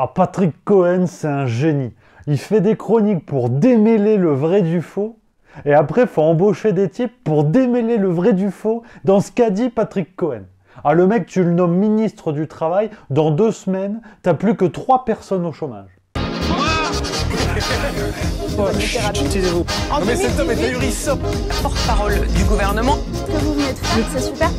Ah, Patrick Cohen, c'est un génie. Il fait des chroniques pour démêler le vrai du faux. Et après, faut embaucher des types pour démêler le vrai du faux dans ce qu'a dit Patrick Cohen. Ah, le mec, tu le nommes ministre du Travail, dans deux semaines, t'as plus que trois personnes au chômage. Porte-parole du gouvernement. super.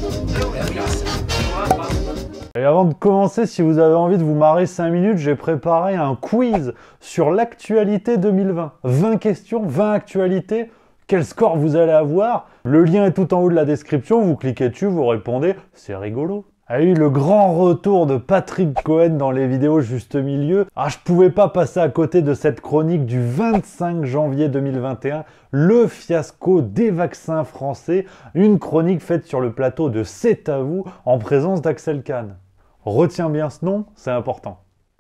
Et avant de commencer, si vous avez envie de vous marrer 5 minutes, j'ai préparé un quiz sur l'actualité 2020. 20 questions, 20 actualités, quel score vous allez avoir. Le lien est tout en haut de la description, vous cliquez dessus, vous répondez, c'est rigolo a eu le grand retour de Patrick Cohen dans les vidéos Juste Milieu. Ah, je pouvais pas passer à côté de cette chronique du 25 janvier 2021, le fiasco des vaccins français, une chronique faite sur le plateau de C'est à vous en présence d'Axel Kahn. Retiens bien ce nom, c'est important.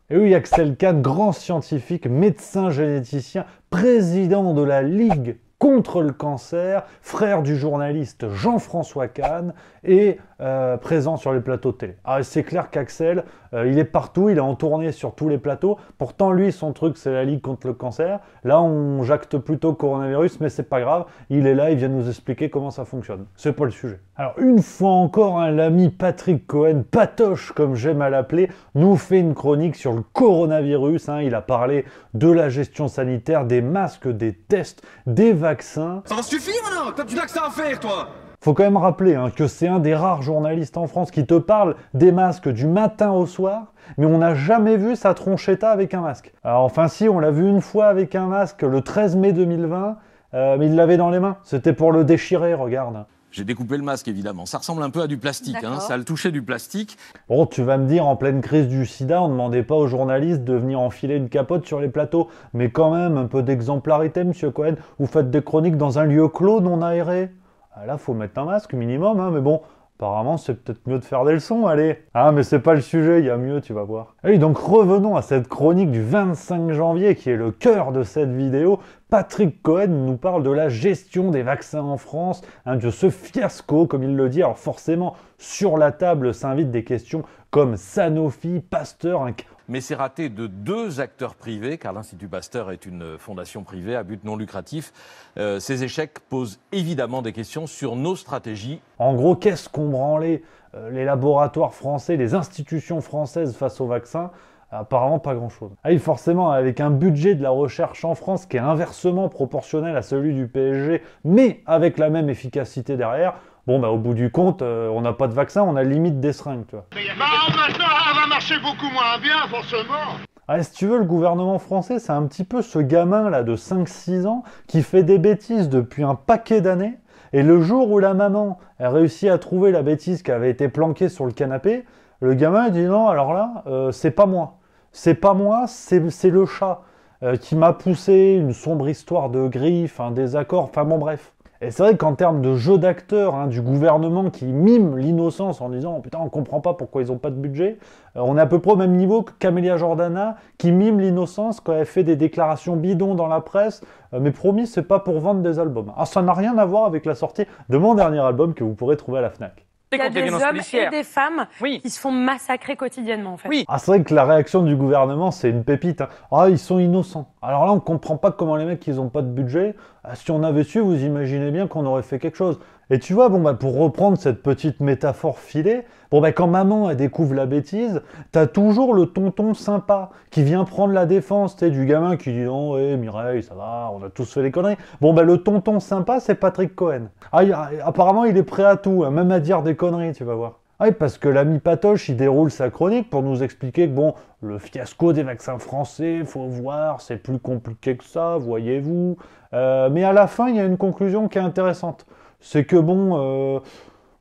Et oui, Axel Kahn, grand scientifique, médecin généticien, président de la Ligue contre le cancer, frère du journaliste Jean-François Kahn et euh, présent sur les plateaux télé. Ah, c'est clair qu'Axel, euh, il est partout, il est en tournée sur tous les plateaux. Pourtant, lui, son truc, c'est la Ligue contre le cancer. Là, on jacte plutôt coronavirus, mais c'est pas grave. Il est là, il vient nous expliquer comment ça fonctionne. C'est pas le sujet. Alors, une fois encore, l'ami Patrick Cohen, Patoche, comme j'aime à l'appeler, nous fait une chronique sur le coronavirus. Hein. Il a parlé de la gestion sanitaire, des masques, des tests, des vaccins ça va suffire maintenant T'as du vaccin à faire toi faut quand même rappeler hein, que c'est un des rares journalistes en France qui te parle des masques du matin au soir, mais on n'a jamais vu sa tronchetta avec un masque. Alors, enfin si, on l'a vu une fois avec un masque le 13 mai 2020, euh, mais il l'avait dans les mains. C'était pour le déchirer, regarde. J'ai découpé le masque, évidemment. Ça ressemble un peu à du plastique. Hein. Ça le touchait du plastique. Bon, tu vas me dire, en pleine crise du sida, on ne demandait pas aux journalistes de venir enfiler une capote sur les plateaux. Mais quand même, un peu d'exemplarité, monsieur Cohen. Vous faites des chroniques dans un lieu clos non aéré. Ah là, faut mettre un masque minimum, hein, mais bon, Apparemment, c'est peut-être mieux de faire des leçons, allez. Ah, mais c'est pas le sujet, il y a mieux, tu vas voir. Et donc revenons à cette chronique du 25 janvier qui est le cœur de cette vidéo. Patrick Cohen nous parle de la gestion des vaccins en France, Un de ce fiasco, comme il le dit. Alors forcément, sur la table s'invitent des questions comme Sanofi, Pasteur, un mais c'est raté de deux acteurs privés, car l'Institut Pasteur est une fondation privée à but non lucratif. Euh, ces échecs posent évidemment des questions sur nos stratégies. En gros, qu'est-ce qu'on branlé euh, les laboratoires français, les institutions françaises face au vaccin Apparemment pas grand-chose. Ah forcément, avec un budget de la recherche en France qui est inversement proportionnel à celui du PSG, mais avec la même efficacité derrière, Bon, bah, au bout du compte, euh, on n'a pas de vaccin, on a limite des seringues, tu vois. maintenant, ah, va marcher beaucoup moins bien, forcément. Ah, si tu veux, le gouvernement français, c'est un petit peu ce gamin-là de 5-6 ans qui fait des bêtises depuis un paquet d'années. Et le jour où la maman a réussi à trouver la bêtise qui avait été planquée sur le canapé, le gamin dit non, alors là, euh, c'est pas moi. C'est pas moi, c'est le chat euh, qui m'a poussé, une sombre histoire de griffes, un désaccord, enfin bon bref. Et c'est vrai qu'en termes de jeu d'acteurs hein, du gouvernement qui mime l'innocence en disant oh, putain on comprend pas pourquoi ils ont pas de budget, euh, on est à peu près au même niveau que Camélia Jordana qui mime l'innocence quand elle fait des déclarations bidons dans la presse, euh, mais promis c'est pas pour vendre des albums. Ah, ça n'a rien à voir avec la sortie de mon dernier album que vous pourrez trouver à la Fnac. Il y a des hommes et des femmes qui se font massacrer quotidiennement, en fait. Ah, c'est vrai que la réaction du gouvernement, c'est une pépite. Hein. Ah, ils sont innocents. Alors là, on comprend pas comment les mecs, ils ont pas de budget. Ah, si on avait su, vous imaginez bien qu'on aurait fait quelque chose. Et tu vois, bon, bah, pour reprendre cette petite métaphore filée, bah, quand maman elle découvre la bêtise, t'as toujours le tonton sympa qui vient prendre la défense, T'es du gamin qui dit non, oh, Mireille, ça va, on a tous fait des conneries. Bon, bah, le tonton sympa, c'est Patrick Cohen. Ah, apparemment, il est prêt à tout, hein, même à dire des conneries, tu vas voir. Ah oui, parce que l'ami Patoche, il déroule sa chronique pour nous expliquer que, bon, le fiasco des vaccins français, faut voir, c'est plus compliqué que ça, voyez-vous. Euh, mais à la fin, il y a une conclusion qui est intéressante. C'est que bon, euh,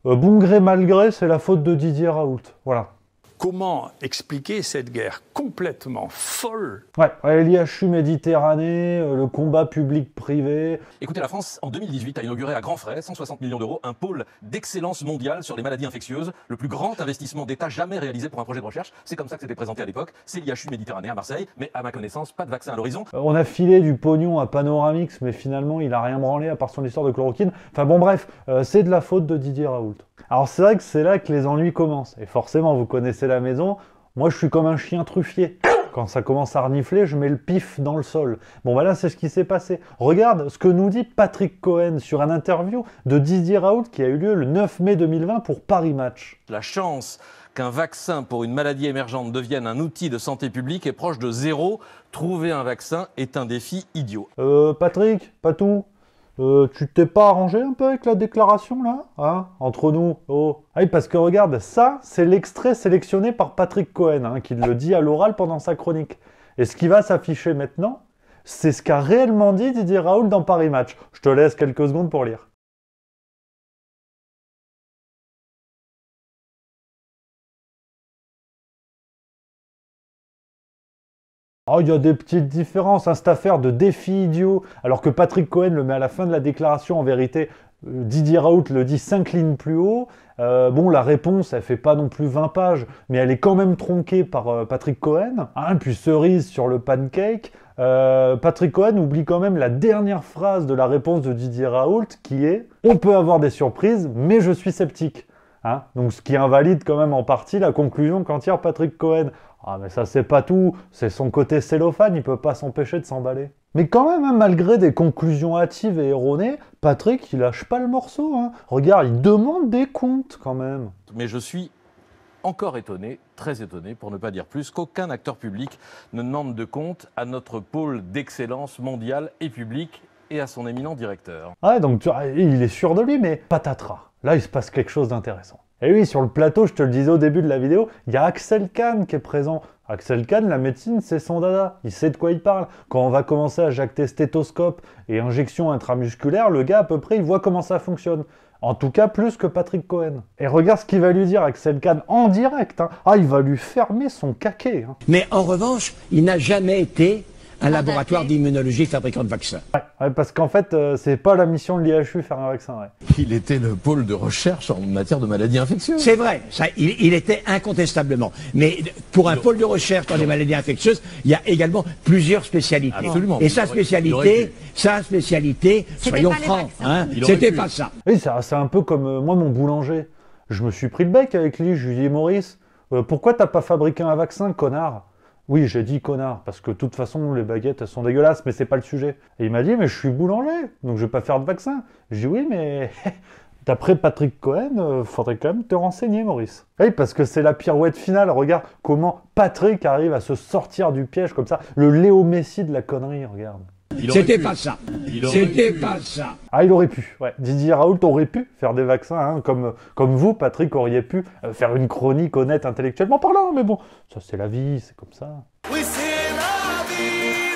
euh, bon gré mal gré, c'est la faute de Didier Raoult. Voilà. Comment expliquer cette guerre complètement folle Ouais, l'IHU Méditerranée, euh, le combat public-privé. Écoutez, la France, en 2018, a inauguré à grands frais, 160 millions d'euros, un pôle d'excellence mondiale sur les maladies infectieuses, le plus grand investissement d'État jamais réalisé pour un projet de recherche. C'est comme ça que c'était présenté à l'époque. C'est l'IHU Méditerranée à Marseille, mais à ma connaissance, pas de vaccin à l'horizon. Euh, on a filé du pognon à Panoramix, mais finalement, il a rien branlé à part son histoire de chloroquine. Enfin bon, bref, euh, c'est de la faute de Didier Raoult. Alors c'est vrai que c'est là que les ennuis commencent. Et forcément, vous connaissez la maison, moi je suis comme un chien truffier. Quand ça commence à renifler, je mets le pif dans le sol. Bon voilà, bah là c'est ce qui s'est passé. Regarde ce que nous dit Patrick Cohen sur un interview de Didier Raoult qui a eu lieu le 9 mai 2020 pour Paris Match. La chance qu'un vaccin pour une maladie émergente devienne un outil de santé publique est proche de zéro. Trouver un vaccin est un défi idiot. Euh, Patrick, pas tout euh, tu t'es pas arrangé un peu avec la déclaration là hein Entre nous Oh Ah oui, parce que regarde, ça, c'est l'extrait sélectionné par Patrick Cohen, hein, qui le dit à l'oral pendant sa chronique. Et ce qui va s'afficher maintenant, c'est ce qu'a réellement dit Didier Raoul dans Paris Match. Je te laisse quelques secondes pour lire. Oh, il y a des petites différences, hein, cette affaire de défi idiot, alors que Patrick Cohen le met à la fin de la déclaration, en vérité, euh, Didier Raoult le dit cinq lignes plus haut. Euh, bon, la réponse, elle fait pas non plus 20 pages, mais elle est quand même tronquée par euh, Patrick Cohen. Hein, puis cerise sur le pancake. Patrick Cohen oublie quand même la dernière phrase de la réponse de Didier Raoult qui est On peut avoir des surprises, mais je suis sceptique. Hein? Donc ce qui invalide quand même en partie la conclusion qu'en tire Patrick Cohen. Ah mais ça c'est pas tout, c'est son côté cellophane, il peut pas s'empêcher de s'emballer. Mais quand même, hein, malgré des conclusions hâtives et erronées, Patrick il lâche pas le morceau. Hein. Regarde, il demande des comptes quand même. Mais je suis encore étonné, très étonné pour ne pas dire plus, qu'aucun acteur public ne demande de comptes à notre pôle d'excellence mondiale et publique et à son éminent directeur. Ouais, donc tu, il est sûr de lui, mais patatras là, il se passe quelque chose d'intéressant. Et oui, sur le plateau, je te le disais au début de la vidéo, il y a Axel Kahn qui est présent. Axel Kahn, la médecine, c'est son dada. Il sait de quoi il parle. Quand on va commencer à jacter stéthoscope et injection intramusculaire, le gars, à peu près, il voit comment ça fonctionne. En tout cas, plus que Patrick Cohen. Et regarde ce qu'il va lui dire, Axel Kahn, en direct. Hein. Ah, il va lui fermer son caquet. Hein. Mais en revanche, il n'a jamais été un laboratoire d'immunologie fabricant de vaccins. Ouais, parce qu'en fait, euh, c'est pas la mission de l'IHU faire un vaccin. Ouais. Il était le pôle de recherche en matière de maladies infectieuses. C'est vrai, ça, il, était incontestablement. Mais pour un pôle de recherche dans les maladies infectieuses, il y a également plusieurs spécialités. Absolument. Et sa spécialité, sa spécialité, soyons francs, hein, c'était pas ça. Oui, c'est un peu comme euh, moi, mon boulanger. Je me suis pris le bec avec lui, je lui dis Maurice, euh, pourquoi t'as pas fabriqué un vaccin, connard oui, j'ai dit connard, parce que de toute façon, les baguettes, elles sont dégueulasses, mais c'est pas le sujet. Et il m'a dit, mais je suis boulanger, donc je vais pas faire de vaccin. J'ai dit, oui, mais d'après Patrick Cohen, euh, faudrait quand même te renseigner, Maurice. Eh oui, parce que c'est la pirouette finale. Regarde comment Patrick arrive à se sortir du piège comme ça. Le Léo Messi de la connerie, regarde. C'était pas ça. C'était pas ça. Ah, il aurait pu. Ouais. Didier Raoult aurait pu faire des vaccins, hein, comme, comme vous, Patrick, auriez pu euh, faire une chronique honnête intellectuellement parlant, hein, mais bon, ça c'est la vie, c'est comme ça. Oui, c'est la vie.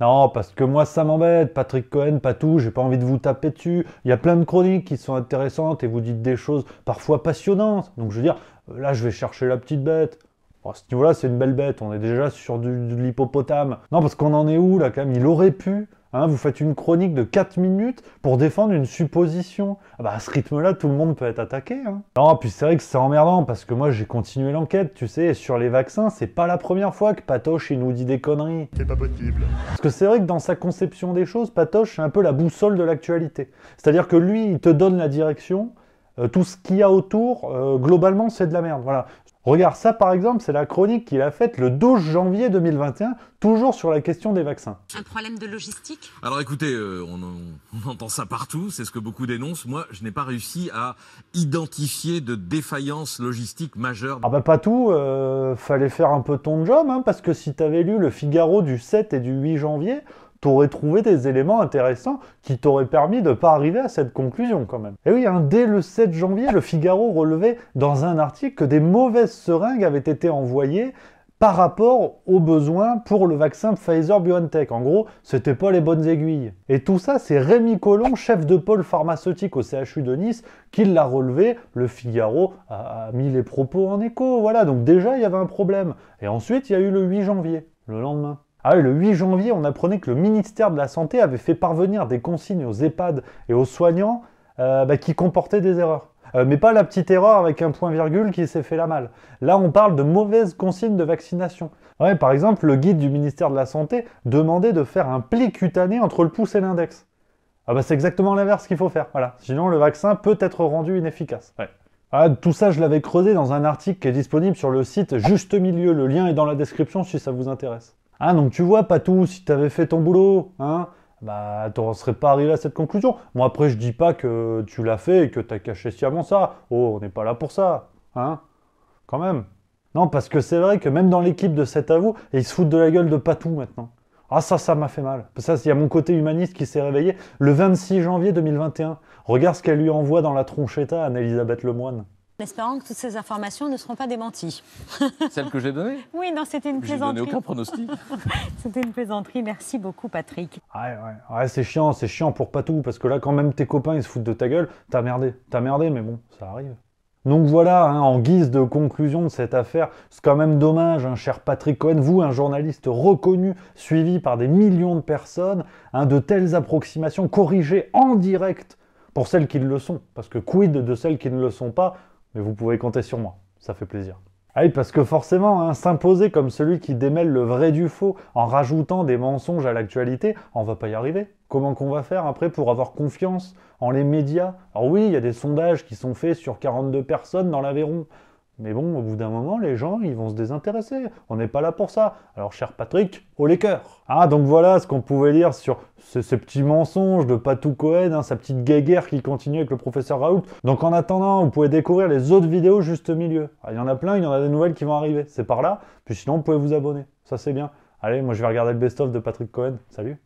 Non, parce que moi ça m'embête, Patrick Cohen, pas tout, j'ai pas envie de vous taper dessus. Il y a plein de chroniques qui sont intéressantes et vous dites des choses parfois passionnantes. Donc je veux dire, euh, là je vais chercher la petite bête. Bon, à ce niveau-là, c'est une belle bête. On est déjà sur du, de l'hippopotame. Non, parce qu'on en est où là quand même Il aurait pu. Hein, vous faites une chronique de 4 minutes pour défendre une supposition. Ah bah, à ce rythme-là, tout le monde peut être attaqué. Hein. Non, puis c'est vrai que c'est emmerdant parce que moi j'ai continué l'enquête, tu sais, sur les vaccins, c'est pas la première fois que Patoche il nous dit des conneries. C'est pas possible. Parce que c'est vrai que dans sa conception des choses, Patoche c'est un peu la boussole de l'actualité. C'est-à-dire que lui, il te donne la direction, euh, tout ce qu'il y a autour, euh, globalement, c'est de la merde. Voilà. Regarde, ça par exemple, c'est la chronique qu'il a faite le 12 janvier 2021, toujours sur la question des vaccins. Un problème de logistique Alors écoutez, euh, on, entend ça partout, c'est ce que beaucoup dénoncent. Moi, je n'ai pas réussi à identifier de défaillance logistique majeure. Ah bah pas tout, euh, fallait faire un peu ton job, hein, parce que si t'avais lu le Figaro du 7 et du 8 janvier, t'aurais trouvé des éléments intéressants qui t'auraient permis de ne pas arriver à cette conclusion quand même. Et eh oui, hein, dès le 7 janvier, le Figaro relevait dans un article que des mauvaises seringues avaient été envoyées par rapport aux besoins pour le vaccin Pfizer-BioNTech. En gros, c'était pas les bonnes aiguilles. Et tout ça, c'est Rémi Collomb, chef de pôle pharmaceutique au CHU de Nice, qui l'a relevé. Le Figaro a, a mis les propos en écho. Voilà, donc déjà, il y avait un problème. Et ensuite, il y a eu le 8 janvier, le lendemain. Ah le 8 janvier, on apprenait que le ministère de la Santé avait fait parvenir des consignes aux EHPAD et aux soignants euh, bah, qui comportaient des erreurs. Euh, mais pas la petite erreur avec un point virgule qui s'est fait la malle. Là, on parle de mauvaises consignes de vaccination. par exemple, le guide du ministère de la Santé demandait de faire un pli cutané entre le pouce et l'index. Ah bah c'est exactement l'inverse qu'il faut faire, voilà. Sinon, le vaccin peut être rendu inefficace. Ah, tout ça, je l'avais creusé dans un article qui est disponible sur le site Juste Milieu. Le lien est dans la description si ça vous intéresse. Ah, donc tu vois, Patou, si t'avais avais fait ton boulot, hein, bah, t'en serais pas arrivé à cette conclusion. Moi après, je dis pas que tu l'as fait et que t'as caché sciemment ça. Oh, on n'est pas là pour ça, hein Quand même. Non, parce que c'est vrai que même dans l'équipe de cet vous, ils se foutent de la gueule de Patou maintenant. Ah ça, ça m'a fait mal. Ça, il y a mon côté humaniste qui s'est réveillé le 26 janvier 2021. Regarde ce qu'elle lui envoie dans la tronchetta Anne-Elisabeth Lemoine en espérant que toutes ces informations ne seront pas démenties. Celles que j'ai données. Oui, non, c'était une plaisanterie. Je n'ai aucun pronostic. c'était une plaisanterie. Merci beaucoup, Patrick. Ouais, ouais. ouais c'est chiant, c'est chiant pour pas tout, parce que là, quand même tes copains, ils se foutent de ta gueule. T'as merdé, t'as merdé, mais bon, ça arrive. Donc voilà, hein, en guise de conclusion de cette affaire, c'est quand même dommage, hein, cher Patrick Cohen, vous, un journaliste reconnu, suivi par des millions de personnes, hein, de telles approximations corrigées en direct pour celles qui le sont, parce que quid de celles qui ne le sont pas, mais vous pouvez compter sur moi, ça fait plaisir. Ah oui, parce que forcément, hein, s'imposer comme celui qui démêle le vrai du faux en rajoutant des mensonges à l'actualité, on va pas y arriver. Comment qu'on va faire après pour avoir confiance en les médias Alors oui, il y a des sondages qui sont faits sur 42 personnes dans l'Aveyron. Mais bon, au bout d'un moment, les gens, ils vont se désintéresser. On n'est pas là pour ça. Alors, cher Patrick, au les cœurs. Ah, donc voilà ce qu'on pouvait dire sur ce, petits petit mensonge de Patou Cohen, hein, sa petite guéguerre qui continue avec le professeur Raoult. Donc, en attendant, vous pouvez découvrir les autres vidéos juste au milieu. Ah, il y en a plein, il y en a des nouvelles qui vont arriver. C'est par là. Puis sinon, vous pouvez vous abonner. Ça, c'est bien. Allez, moi, je vais regarder le best-of de Patrick Cohen. Salut